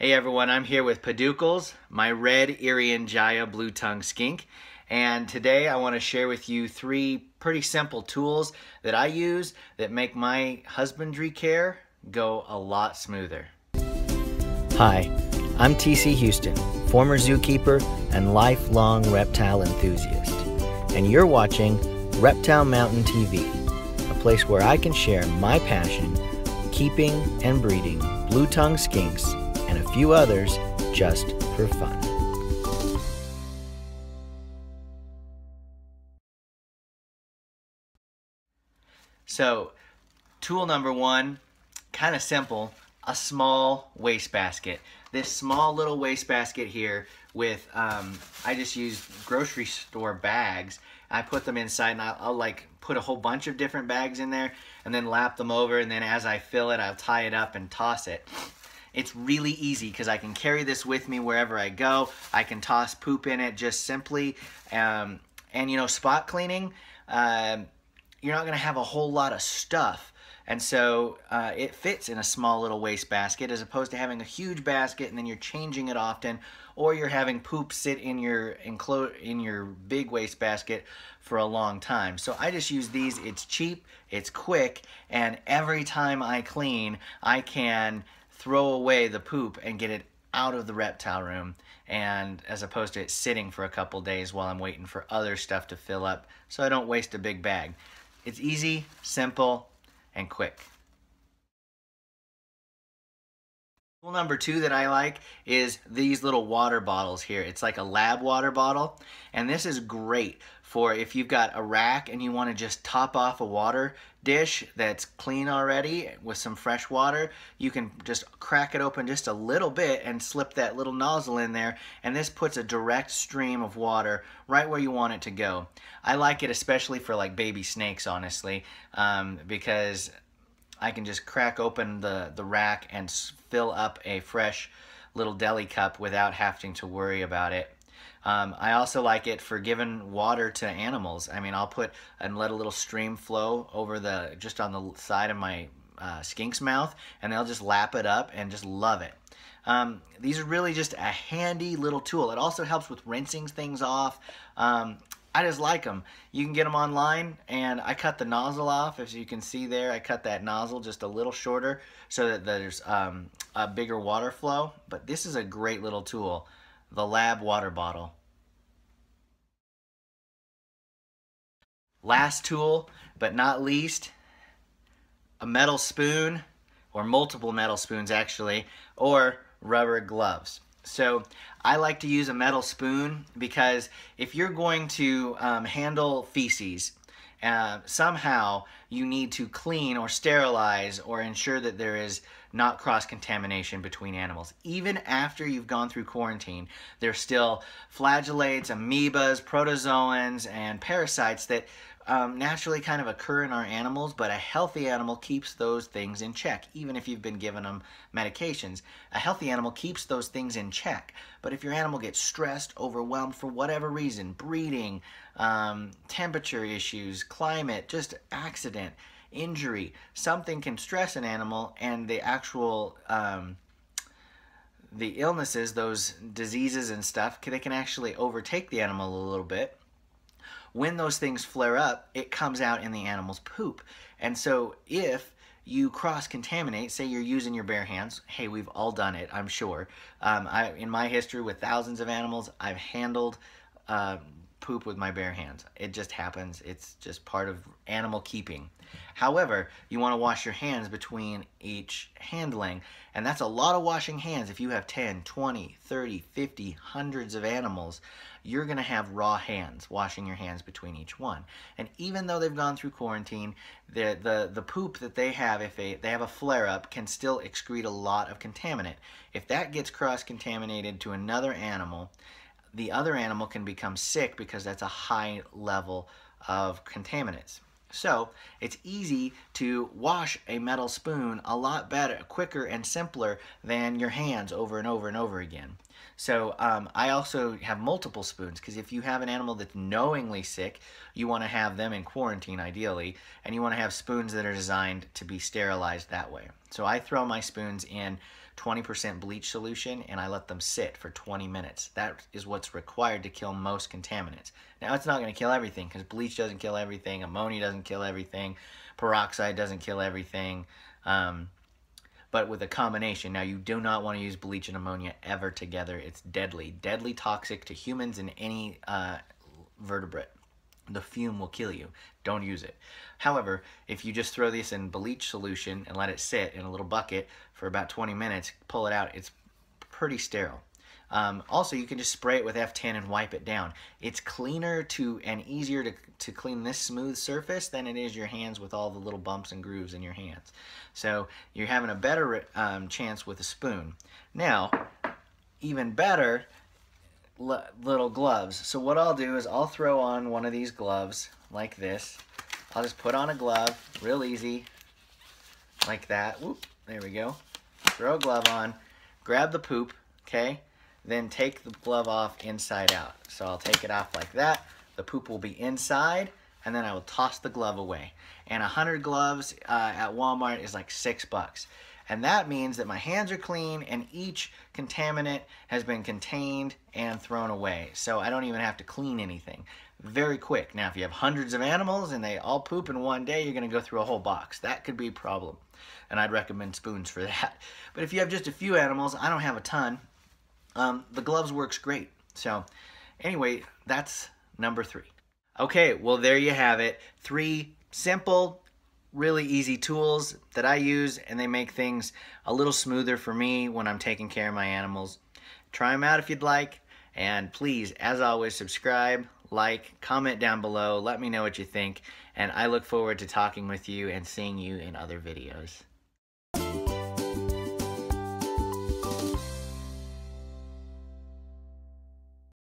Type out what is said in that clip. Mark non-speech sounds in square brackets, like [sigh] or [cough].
Hey everyone, I'm here with Paducles, my red Irian Jaya blue tongue skink. And today I want to share with you three pretty simple tools that I use that make my husbandry care go a lot smoother. Hi, I'm TC Houston, former zookeeper and lifelong reptile enthusiast. And you're watching Reptile Mountain TV, a place where I can share my passion keeping and breeding blue tongue skinks and a few others just for fun. So, tool number one, kind of simple, a small wastebasket. This small little wastebasket here with, um, I just used grocery store bags. I put them inside and I'll, I'll, like put a whole bunch of different bags in there and then lap them over and then as I fill it, I'll tie it up and toss it. It's really easy because I can carry this with me wherever I go. I can toss poop in it just simply. Um, and you know, spot cleaning, uh, you're not gonna have a whole lot of stuff. And so uh, it fits in a small little waste basket as opposed to having a huge basket and then you're changing it often or you're having poop sit in your enclo- in your big waste basket for a long time. So I just use these. It's cheap, it's quick, and every time I clean, I can throw away the poop and get it out of the reptile room and as opposed to it sitting for a couple days while I'm waiting for other stuff to fill up so I don't waste a big bag. It's easy, simple, and quick. Rule number two that I like is these little water bottles here. It's like a lab water bottle, and this is great for if you've got a rack and you want to just top off a water dish that's clean already with some fresh water, you can just crack it open just a little bit and slip that little nozzle in there, and this puts a direct stream of water right where you want it to go. I like it especially for like baby snakes, honestly, um, because I can just crack open the, the rack and fill up a fresh little deli cup without having to worry about it. Um, I also like it for giving water to animals. I mean, I'll put and let a little stream flow over the just on the side of my uh, skink's mouth, and they'll just lap it up and just love it. Um, these are really just a handy little tool. It also helps with rinsing things off. Um, I just like them. You can get them online, and I cut the nozzle off. As you can see there, I cut that nozzle just a little shorter so that there's um, a bigger water flow. But this is a great little tool, the Lab Water Bottle. Last tool, but not least, a metal spoon, or multiple metal spoons actually, or rubber gloves. So I like to use a metal spoon because if you're going to um, handle feces, uh, somehow you need to clean or sterilize or ensure that there is not cross-contamination between animals. Even after you've gone through quarantine, there's still flagellates, amoebas, protozoans, and parasites that um, naturally kind of occur in our animals, but a healthy animal keeps those things in check, even if you've been giving them medications. A healthy animal keeps those things in check. But if your animal gets stressed, overwhelmed for whatever reason, breeding, um, temperature issues, climate, just accident, injury, something can stress an animal and the actual um, the illnesses, those diseases and stuff, they can actually overtake the animal a little bit when those things flare up, it comes out in the animal's poop. And so if you cross-contaminate, say you're using your bare hands, hey, we've all done it, I'm sure. Um, I, in my history with thousands of animals, I've handled um, poop with my bare hands. It just happens. It's just part of animal keeping. However, you want to wash your hands between each handling, and that's a lot of washing hands. If you have 10, 20, 30, 50, hundreds of animals, you're going to have raw hands washing your hands between each one. And even though they've gone through quarantine, the the the poop that they have if they they have a flare up can still excrete a lot of contaminant. If that gets cross contaminated to another animal, the other animal can become sick because that's a high level of contaminants. So it's easy to wash a metal spoon a lot better, quicker and simpler than your hands over and over and over again. So um, I also have multiple spoons because if you have an animal that's knowingly sick, you want to have them in quarantine ideally, and you want to have spoons that are designed to be sterilized that way. So I throw my spoons in 20% bleach solution and I let them sit for 20 minutes. That is what's required to kill most contaminants. Now it's not going to kill everything because bleach doesn't kill everything, ammonia doesn't kill everything, peroxide doesn't kill everything, um, but with a combination. Now you do not want to use bleach and ammonia ever together. It's deadly, deadly toxic to humans and any uh, vertebrate. The fume will kill you. Don't use it. However, if you just throw this in bleach solution and let it sit in a little bucket for about 20 minutes, pull it out. It's pretty sterile. Um, also, you can just spray it with F10 and wipe it down. It's cleaner to and easier to, to clean this smooth surface than it is your hands with all the little bumps and grooves in your hands. So you're having a better um, chance with a spoon. Now, even better, little gloves. So what I'll do is I'll throw on one of these gloves like this. I'll just put on a glove, real easy, like that. Whoop, there we go throw a glove on, grab the poop, okay? Then take the glove off inside out. So I'll take it off like that. The poop will be inside, and then I will toss the glove away. And 100 gloves uh, at Walmart is like six bucks. And that means that my hands are clean and each contaminant has been contained and thrown away. So I don't even have to clean anything very quick. Now, if you have hundreds of animals and they all poop in one day, you're going to go through a whole box. That could be a problem, and I'd recommend spoons for [laughs] that. But if you have just a few animals, I don't have a ton, um, the gloves works great. So anyway, that's number three. Okay, well, there you have it. Three simple, really easy tools that I use, and they make things a little smoother for me when I'm taking care of my animals. Try them out if you'd like. And please, as always, subscribe, like, comment down below, let me know what you think, and I look forward to talking with you and seeing you in other videos.